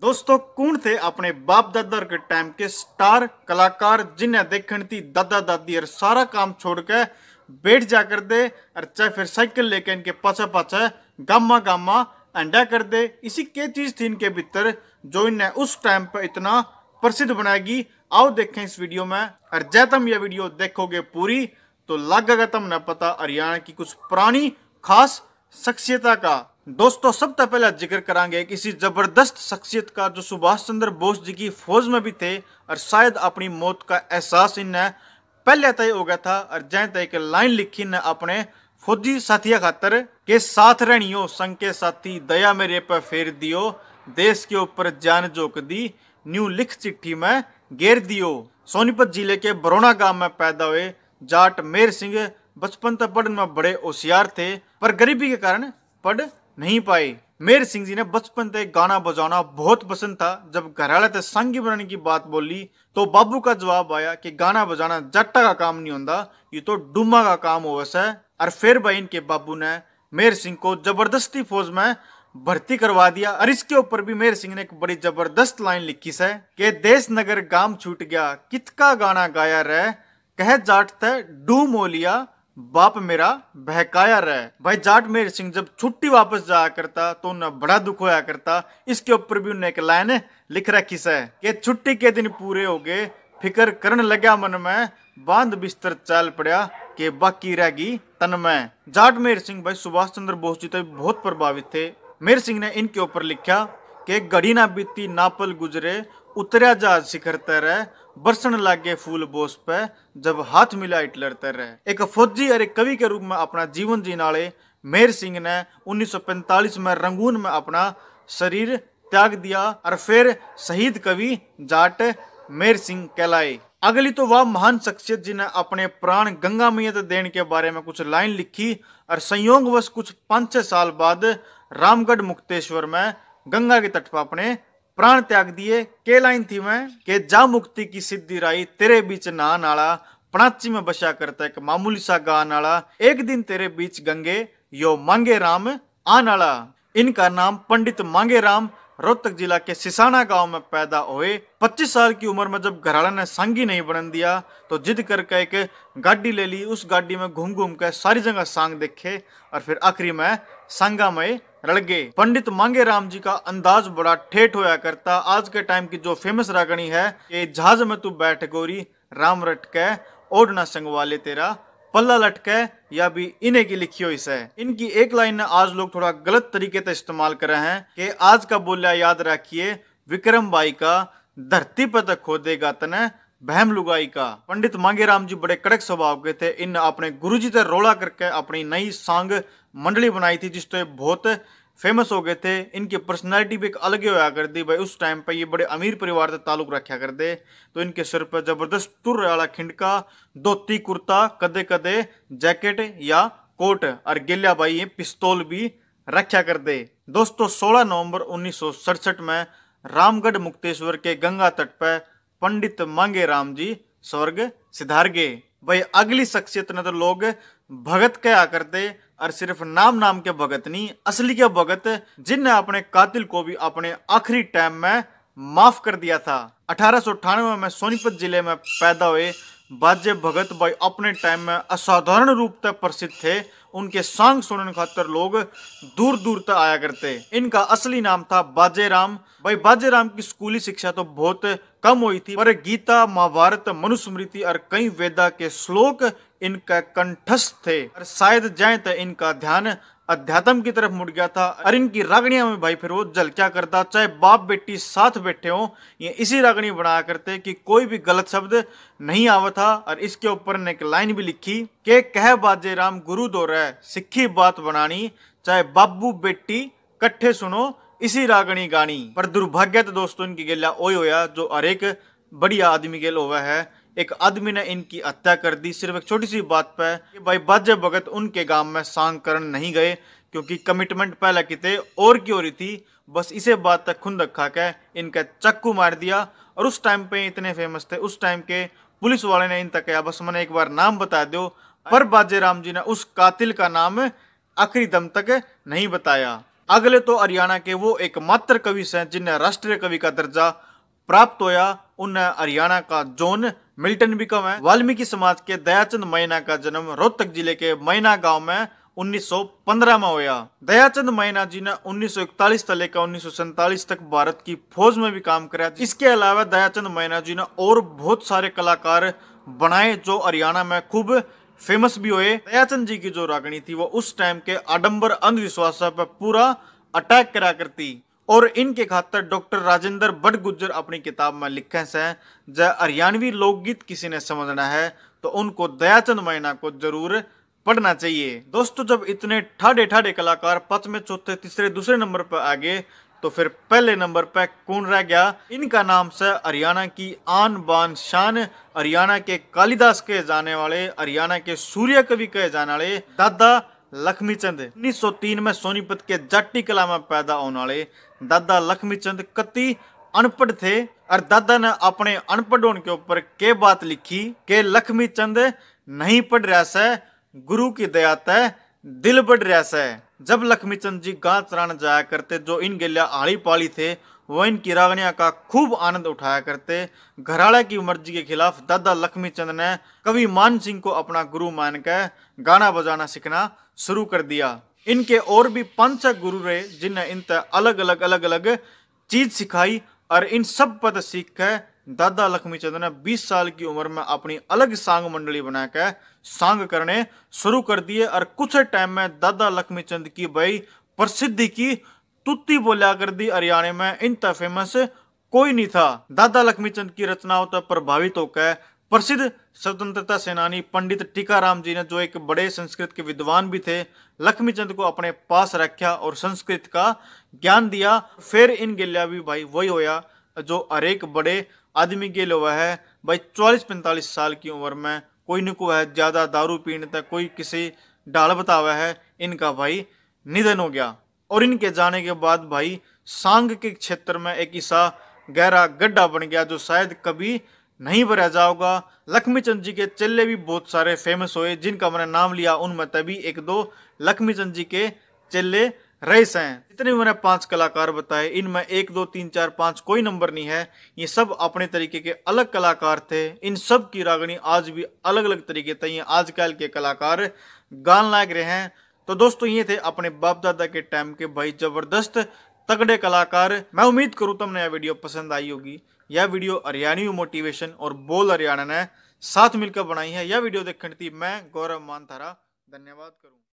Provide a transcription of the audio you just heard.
दोस्तों कौन थे अपने बाप दादा के टाइम के स्टार कलाकार जिन्हें देखण थी दादा दादी और सारा काम छोड़ के बैठ जा कर दे और चाहे फिर साइकिल लेके इनके पाछा पाछा गामा गामा अंडा कर दे इसी के चीज थी इनके भीतर जो इन्हें उस टाइम पर इतना प्रसिद्ध बनाएगी आओ देखें इस वीडियो में और जय तुम यह वीडियो देखोगे पूरी तो लगेगा तुम न पता हरियाणा की कुछ पुरानी खास शख्सियता का दोस्तों सबसे पहला जिक्र करांगे किसी जबरदस्त शख्सियत का जो सुभाष चंद्र बोस जी की फौज में भी थे और शायद अपनी मौत का एहसास इन्हें पहले तय हो गया था और जय तय के लाइन लिखी ने अपने फौजी साथिया खातर के साथ रहनियो संघ के साथी दया मेरे पर फेर दियो देश के ऊपर जान जोक दी न्यू लिख चिट्ठी में घेर दियो सोनीपत जिले के बरोना गांव में पैदा हुए जाट मेर सिंह बचपन तक पढ़ने में बड़े होशियार थे पर गरीबी के कारण पढ़ नहीं पाई मेर सिंह जी ने बचपन से गाना बजाना बहुत पसंद था जब वाले ते संगी बनाने की बात बोली तो बाबू का जवाब आया कि गाना बजाना जट्टा का काम नहीं होता ये तो डुमा का काम हो वैसे और फिर भाई इनके बाबू ने मेर सिंह को जबरदस्ती फौज में भर्ती करवा दिया और इसके ऊपर भी मेर सिंह ने एक बड़ी जबरदस्त लाइन लिखी से कि देश नगर गांव छूट गया कितका गाना गाया रह कह जाट ते डूम हो लिया बाप मेरा बहकाया रहे भाई जाट मेर सिंह जब छुट्टी वापस जाया करता तो उन्हें बड़ा दुख होया करता इसके ऊपर भी उन्हें एक लाइन लिख रखी है कि छुट्टी के दिन पूरे हो गए फिकर करन लगा मन में बांध बिस्तर चाल पड़ा के बाकी रह गई तन में जाट मेर सिंह भाई सुभाष चंद्र बोस जी तो बहुत प्रभावित थे मेर सिंह ने इनके ऊपर लिखा घड़ी ना बीती नापल गुजरे उतरिया जहाज शिखर तर बरसन लागे फूल बोस पे जब हाथ मिला हिटलर तरह एक फौजी और एक कवि के रूप में अपना जीवन वाले मेहर सिंह ने 1945 में रंगून में अपना शरीर त्याग दिया और फिर शहीद कवि जाट मेहर सिंह कहलाए अगली तो वह महान शख्सियत जी ने अपने प्राण गंगा मैयत देने के बारे में कुछ लाइन लिखी और संयोगवश कुछ पांच छह साल बाद रामगढ़ मुक्तेश्वर में गंगा के तट पर अपने प्राण त्याग दिए के लाइन थी मैं के जा मुक्ति की सिद्धि राई तेरे बीच ना नाला प्राची में बसा करता एक मामूली सा गा नाला एक दिन तेरे बीच गंगे यो मांगे राम नाला इनका नाम पंडित मांगे राम रोहतक जिला के सिसाना गांव में पैदा हुए 25 साल की उम्र में जब घराला ने संगी नहीं बन दिया तो जिद करके एक गाड़ी ले ली उस गाड़ी में घूम घूम कर सारी जगह सांग देखे और फिर आखिरी में सांगा में रल गए पंडित मांगे राम जी का अंदाज बड़ा ठेठ होया करता आज के टाइम की जो फेमस रागणी है ये जहाज में तू बैठ गोरी राम रटके ओढ़ना संगवाले तेरा पल्ला लटके या भी इन्हें की लिखी हुई है इनकी एक लाइन ने आज लोग थोड़ा गलत तरीके से इस्तेमाल कर रहे हैं कि आज का बोलिया याद रखिए विक्रम बाई का धरती पर तक तो खो देगा तने बहम लुगाई का पंडित मांगे राम जी बड़े कड़क स्वभाव के थे इन अपने गुरुजी से रोला करके अपनी नई सांग मंडली बनाई थी जिस तो ये बहुत फेमस हो गए थे इनकी पर्सनालिटी भी एक अलग ही होया करती भाई उस टाइम पे ये बड़े अमीर परिवार से ताल्लुक रखा करते तो इनके सिर पर जबरदस्त तुर वाला खिंडका धोती कुर्ता कदे कदे जैकेट या कोट और गिल्ला भाई ये पिस्तौल भी रखा करते दोस्तों 16 नवंबर उन्नीस में रामगढ़ मुक्तेश्वर के गंगा तट पर पंडित मांगे राम जी स्वर्ग सिधार गए भाई अगली शख्सियत ने तो लोग भगत कह करते और सिर्फ नाम नाम के भगत नहीं असली के भगत जिनने अपने कातिल को भी अपने आखिरी टाइम में माफ कर दिया था अठारह में सोनीपत जिले में पैदा हुए बाजे भगत भाई अपने टाइम में असाधारण रूप से प्रसिद्ध थे उनके सांग सुनने खातर लोग दूर दूर तक आया करते इनका असली नाम था बाजे राम भाई बाजे राम की स्कूली शिक्षा तो बहुत कम हुई थी पर गीता महाभारत मनुस्मृति और कई वेदा के श्लोक इनका कंठस्थ थे और शायद जाए तो इनका ध्यान अध्यात्म की तरफ मुड़ गया था और इनकी रागणिया में भाई फिर वो जल क्या करता चाहे बाप बेटी साथ बैठे हों ये इसी रागणी बनाया करते कि कोई भी गलत शब्द नहीं आवा था और इसके ऊपर ने एक लाइन भी लिखी के कह बाजे राम गुरु दो सिखी सिक्खी बात बनानी चाहे बाबू बेटी कट्ठे सुनो इसी रागणी गानी पर दुर्भाग्य तो दोस्तों इनकी गेला ओ होया जो हर एक बढ़िया आदमी गेल हुआ है एक आदमी ने इनकी हत्या कर दी सिर्फ एक छोटी सी बात पर भाई बाजे भगत उनके गांव में सांग करण नहीं गए क्योंकि कमिटमेंट पहले की थे और की हो रही थी बस इसे बात तक खुंद रखा के इनका चक्कू मार दिया और उस टाइम पे इतने फेमस थे उस टाइम के पुलिस वाले ने इन तक कहा बस मैंने एक बार नाम बता दो पर बाजे राम जी ने उस कातिल का नाम आखिरी दम तक नहीं बताया अगले तो हरियाणा के वो एकमात्र कवि से जिन्हें राष्ट्रीय कवि का दर्जा प्राप्त होया उन्हें हरियाणा का जोन मिल्टन भी कम है वाल्मीकि समाज के दयाचंद मैना का जन्म रोहतक जिले के मैना गांव में 1915 में हुआ दयाचंद मैना जी ने 1941 से लेकर उन्नीस तक भारत की फौज में भी काम कराया इसके अलावा दयाचंद मैना जी ने और बहुत सारे कलाकार बनाए जो हरियाणा में खूब फेमस भी हुए दयाचंद जी की जो रागणी थी वो उस टाइम के आडम्बर अंधविश्वास पर पूरा अटैक करा करती और इनके खातर डॉक्टर राजेंद्र बट गुजर अपनी किताब में लिखे से ज हरियाणवी लोकगीत किसी ने समझना है तो उनको दयाचंद मैना को जरूर पढ़ना चाहिए दोस्तों जब इतने ठाडे ठाडे कलाकार पांचवें चौथे तीसरे दूसरे नंबर पर आ गए तो फिर पहले नंबर पर कौन रह गया इनका नाम से हरियाणा की आन बान शान हरियाणा के कालिदास कहे जाने वाले हरियाणा के सूर्य कवि कहे जाने वाले दादा लक्ष्मी चंद उन्नीस सौ तीन में सोनीपत के जाटी कला में पैदा होने वाले दादा लक्ष्मी चंद कति अनपढ़ थे और दादा ने अपने अनपढ़ होने के ऊपर के बात लिखी के लक्ष्मी चंद नहीं पढ़ रहा है गुरु की दया तय दिल बढ़ रहा है जब लक्ष्मी चंद जी गांव चराने जाया करते जो इन गिल्या आड़ी पाली थे वो इन किरागनिया का खूब आनंद उठाया करते घराले की मर्जी के खिलाफ दादा लक्ष्मी चंद ने कवि मान सिंह को अपना गुरु मान के गाना बजाना सीखना शुरू कर दिया इनके और भी पंच गुरु रहे जिन्हें इन अलग अलग अलग अलग चीज सिखाई और इन सब पद सीख कर दादा लक्ष्मी चंद ने 20 साल की उम्र में अपनी अलग सांग मंडली बना के सांग करने शुरू कर दिए और कुछ टाइम में दादा लक्ष्मी चंद की भाई प्रसिद्धि की तुत्ती बोलिया कर दी हरियाणा में इनता फेमस कोई नहीं था दादा लक्ष्मी चंद की रचनाओं तक प्रभावित होकर प्रसिद्ध स्वतंत्रता सेनानी पंडित टीकाराम जी ने जो एक बड़े संस्कृत के विद्वान भी थे लक्ष्मीचंद को अपने पास रखा और संस्कृत का ज्ञान दिया फिर इन गिल्ला भी भाई वही होया जो हरेक बड़े आदमी गिल हुआ है भाई चालीस पैंतालीस साल की उम्र में कोई न को है ज़्यादा दारू पीने तक कोई किसी डाल बतावा है इनका भाई निधन हो गया और इनके जाने के बाद भाई सांग के क्षेत्र में एक ईसा गहरा गड्ढा बन गया जो शायद कभी नहीं भरा जाओगा लक्ष्मी जी के चेल्ले भी बहुत सारे फेमस हुए जिनका मैंने नाम लिया उनमें तभी एक दो लक्ष्मी जी के चेल्ले रईस हैं जितने भी मैंने पांच कलाकार बताए इनमें एक दो तीन चार पांच कोई नंबर नहीं है ये सब अपने तरीके के अलग कलाकार थे इन सब की रागणी आज भी अलग अलग तरीके थे ये आजकल के कलाकार गान लायक रहे हैं तो दोस्तों ये थे अपने बाप दादा के टाइम के भाई ज़बरदस्त तगड़े कलाकार मैं उम्मीद करूँ तुमने यह वीडियो पसंद आई होगी यह वीडियो हरियाणी मोटिवेशन और बोल हरियाणा ने साथ मिलकर बनाई है यह वीडियो देखने थी मैं गौरव मानथारा धन्यवाद करूँ